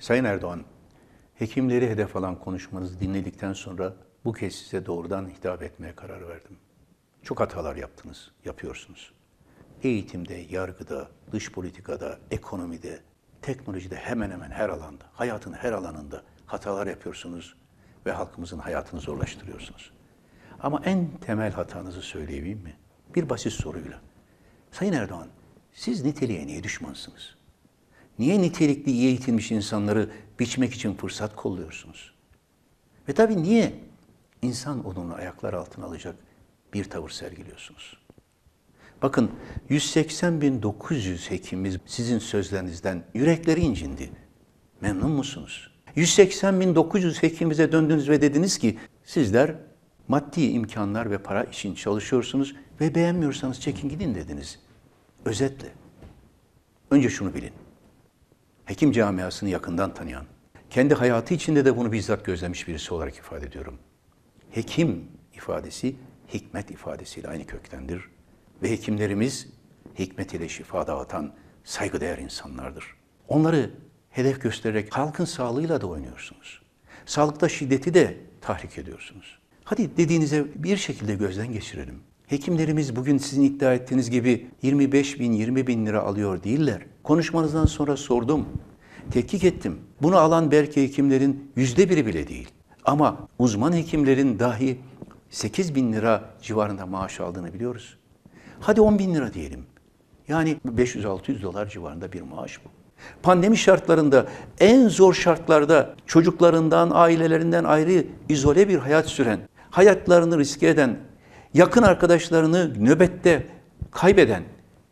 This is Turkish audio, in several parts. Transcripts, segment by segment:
Sayın Erdoğan, hekimleri hedef alan konuşmanızı dinledikten sonra bu kez size doğrudan hitap etmeye karar verdim. Çok hatalar yaptınız, yapıyorsunuz. Eğitimde, yargıda, dış politikada, ekonomide, teknolojide hemen hemen her alanda, hayatın her alanında hatalar yapıyorsunuz ve halkımızın hayatını zorlaştırıyorsunuz. Ama en temel hatanızı söyleyeyim mi? Bir basit soruyla. Sayın Erdoğan, siz niteliğe niye düşmansınız? Niye nitelikli iyi eğitilmiş insanları biçmek için fırsat kolluyorsunuz? Ve tabii niye insan onunu ayaklar altına alacak bir tavır sergiliyorsunuz? Bakın 180.900 hekimimiz sizin sözlerinizden yürekleri incindi. Memnun musunuz? 180.900 hekimimize döndünüz ve dediniz ki sizler maddi imkanlar ve para için çalışıyorsunuz ve beğenmiyorsanız çekin gidin dediniz. Özetle. Önce şunu bilin hekim camiasını yakından tanıyan, kendi hayatı içinde de bunu bizzat gözlemiş birisi olarak ifade ediyorum. Hekim ifadesi hikmet ifadesiyle aynı köktendir ve hekimlerimiz hikmet ile şifa dağıtan saygıdeğer insanlardır. Onları hedef göstererek halkın sağlığıyla da oynuyorsunuz. Sağlıkta şiddeti de tahrik ediyorsunuz. Hadi dediğinize bir şekilde gözden geçirelim. Hekimlerimiz bugün sizin iddia ettiğiniz gibi 25 bin, 20 bin lira alıyor değiller. Konuşmanızdan sonra sordum, tetkik ettim. Bunu alan belki hekimlerin yüzde biri bile değil. Ama uzman hekimlerin dahi 8 bin lira civarında maaş aldığını biliyoruz. Hadi 10 bin lira diyelim. Yani 500-600 dolar civarında bir maaş bu. Pandemi şartlarında en zor şartlarda çocuklarından, ailelerinden ayrı izole bir hayat süren, hayatlarını riske eden yakın arkadaşlarını nöbette kaybeden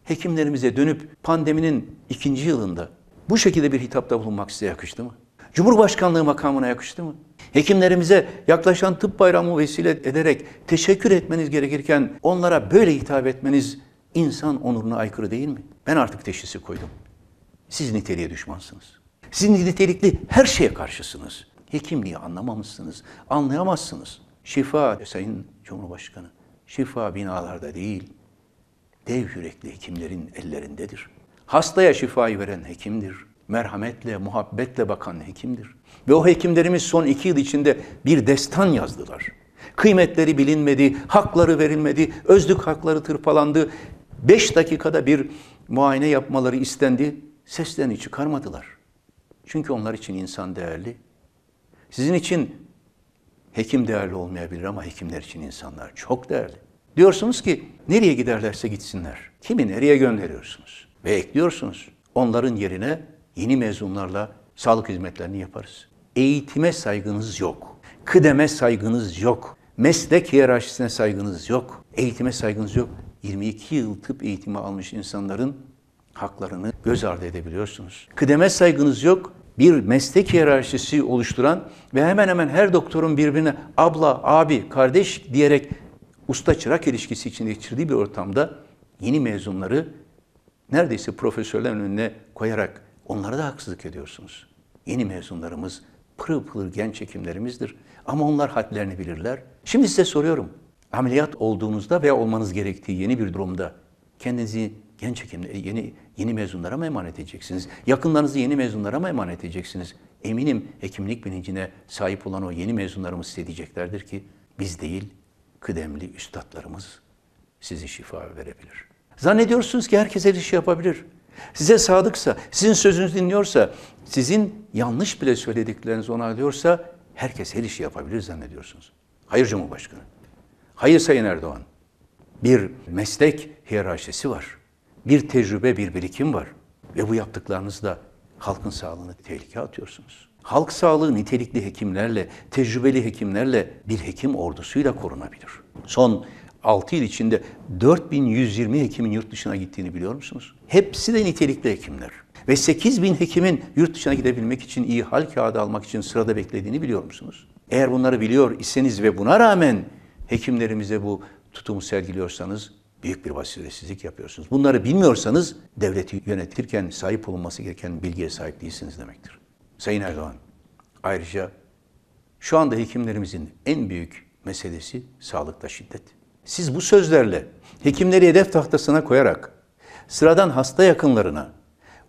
hekimlerimize dönüp pandeminin ikinci yılında bu şekilde bir hitapta bulunmak size yakıştı mı? Cumhurbaşkanlığı makamına yakıştı mı? Hekimlerimize yaklaşan tıp bayramı vesile ederek teşekkür etmeniz gerekirken onlara böyle hitap etmeniz insan onuruna aykırı değil mi? Ben artık teşhisi koydum. Siz niteliğe düşmansınız. Siz nitelikli her şeye karşısınız. Hekimliği anlamamışsınız, anlayamazsınız. Şifa Sayın Cumhurbaşkanı. Şifa binalarda değil, dev yürekli hekimlerin ellerindedir. Hastaya şifayı veren hekimdir. Merhametle, muhabbetle bakan hekimdir. Ve o hekimlerimiz son iki yıl içinde bir destan yazdılar. Kıymetleri bilinmedi, hakları verilmedi, özlük hakları tırpalandı. Beş dakikada bir muayene yapmaları istendi. Seslerini çıkarmadılar. Çünkü onlar için insan değerli. Sizin için Hekim değerli olmayabilir ama hekimler için insanlar çok değerli. Diyorsunuz ki nereye giderlerse gitsinler. Kimi nereye gönderiyorsunuz? Ve ekliyorsunuz. Onların yerine yeni mezunlarla sağlık hizmetlerini yaparız. Eğitime saygınız yok. Kıdeme saygınız yok. Meslek hiyerarşisine saygınız yok. Eğitime saygınız yok. 22 yıl tıp eğitimi almış insanların haklarını göz ardı edebiliyorsunuz. Kıdeme saygınız yok bir meslek hiyerarşisi oluşturan ve hemen hemen her doktorun birbirine abla, abi, kardeş diyerek usta-çırak ilişkisi içinde geçirdiği bir ortamda yeni mezunları neredeyse profesörlerin önüne koyarak onlara da haksızlık ediyorsunuz. Yeni mezunlarımız pırıl pırıl genç hekimlerimizdir. Ama onlar hadlerini bilirler. Şimdi size soruyorum. Ameliyat olduğunuzda veya olmanız gerektiği yeni bir durumda kendinizi genç hekimler, e, yeni, yeni mezunlara mı emanet edeceksiniz? Yakınlarınızı yeni mezunlara mı emanet edeceksiniz? Eminim hekimlik bilincine sahip olan o yeni mezunlarımız size diyeceklerdir ki biz değil kıdemli üstadlarımız sizi şifa verebilir. Zannediyorsunuz ki herkes her işi yapabilir. Size sadıksa, sizin sözünüzü dinliyorsa, sizin yanlış bile söylediklerinizi onaylıyorsa herkes her işi yapabilir zannediyorsunuz. Hayır Cumhurbaşkanı. Hayır Sayın Erdoğan. Bir meslek hiyerarşisi var bir tecrübe, bir birikim var. Ve bu yaptıklarınızda halkın sağlığını tehlikeye atıyorsunuz. Halk sağlığı nitelikli hekimlerle, tecrübeli hekimlerle bir hekim ordusuyla korunabilir. Son 6 yıl içinde 4120 hekimin yurt dışına gittiğini biliyor musunuz? Hepsi de nitelikli hekimler. Ve 8000 hekimin yurt dışına gidebilmek için iyi hal kağıdı almak için sırada beklediğini biliyor musunuz? Eğer bunları biliyor iseniz ve buna rağmen hekimlerimize bu tutumu sergiliyorsanız Büyük bir basiretsizlik yapıyorsunuz. Bunları bilmiyorsanız devleti yönetirken sahip olunması gereken bilgiye sahip değilsiniz demektir. Sayın Erdoğan, ayrıca şu anda hekimlerimizin en büyük meselesi sağlıkta şiddet. Siz bu sözlerle hekimleri hedef tahtasına koyarak sıradan hasta yakınlarına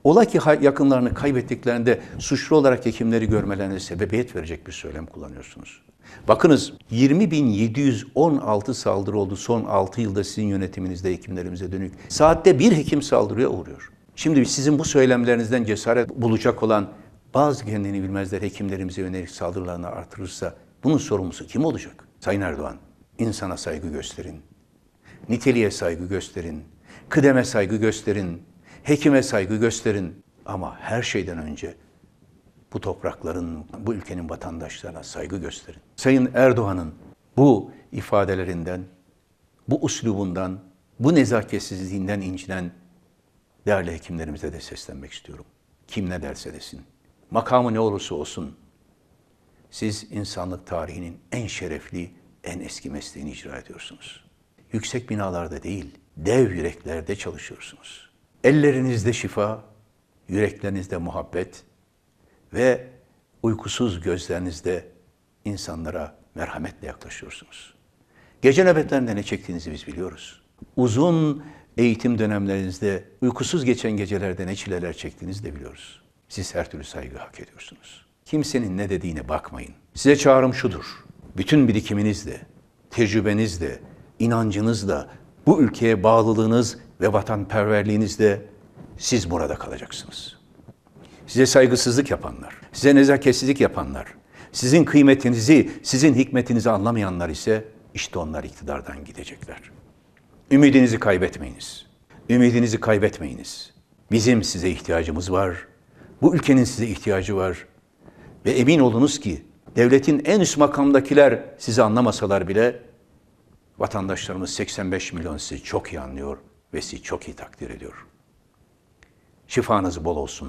Ola ki yakınlarını kaybettiklerinde suçlu olarak hekimleri görmelerine sebebiyet verecek bir söylem kullanıyorsunuz. Bakınız 20.716 saldırı oldu son 6 yılda sizin yönetiminizde hekimlerimize dönük. Saatte bir hekim saldırıya uğruyor. Şimdi sizin bu söylemlerinizden cesaret bulacak olan bazı kendini bilmezler hekimlerimize yönelik saldırılarını artırırsa bunun sorumlusu kim olacak? Sayın Erdoğan, insana saygı gösterin. Niteliğe saygı gösterin. Kıdeme saygı gösterin. Hekime saygı gösterin ama her şeyden önce bu toprakların, bu ülkenin vatandaşlarına saygı gösterin. Sayın Erdoğan'ın bu ifadelerinden, bu uslubundan, bu nezaketsizliğinden incinen değerli hekimlerimize de seslenmek istiyorum. Kim ne derse desin, makamı ne olursa olsun, siz insanlık tarihinin en şerefli, en eski mesleğini icra ediyorsunuz. Yüksek binalarda değil, dev yüreklerde çalışıyorsunuz. Ellerinizde şifa, yüreklerinizde muhabbet ve uykusuz gözlerinizde insanlara merhametle yaklaşıyorsunuz. Gece nöbetlerinde ne çektiğinizi biz biliyoruz. Uzun eğitim dönemlerinizde, uykusuz geçen gecelerde ne çileler çektiğinizi de biliyoruz. Siz her türlü saygı hak ediyorsunuz. Kimsenin ne dediğine bakmayın. Size çağrım şudur. Bütün birikiminizle, tecrübenizle, inancınızla, bu ülkeye bağlılığınız ve vatanperverliğinizde siz burada kalacaksınız. Size saygısızlık yapanlar, size nezaketsizlik yapanlar, sizin kıymetinizi, sizin hikmetinizi anlamayanlar ise işte onlar iktidardan gidecekler. Ümidinizi kaybetmeyiniz. Ümidinizi kaybetmeyiniz. Bizim size ihtiyacımız var. Bu ülkenin size ihtiyacı var. Ve emin olunuz ki devletin en üst makamdakiler sizi anlamasalar bile vatandaşlarımız 85 milyon sizi çok iyi anlıyor ve sizi çok iyi takdir ediyor. Şifanız bol olsun.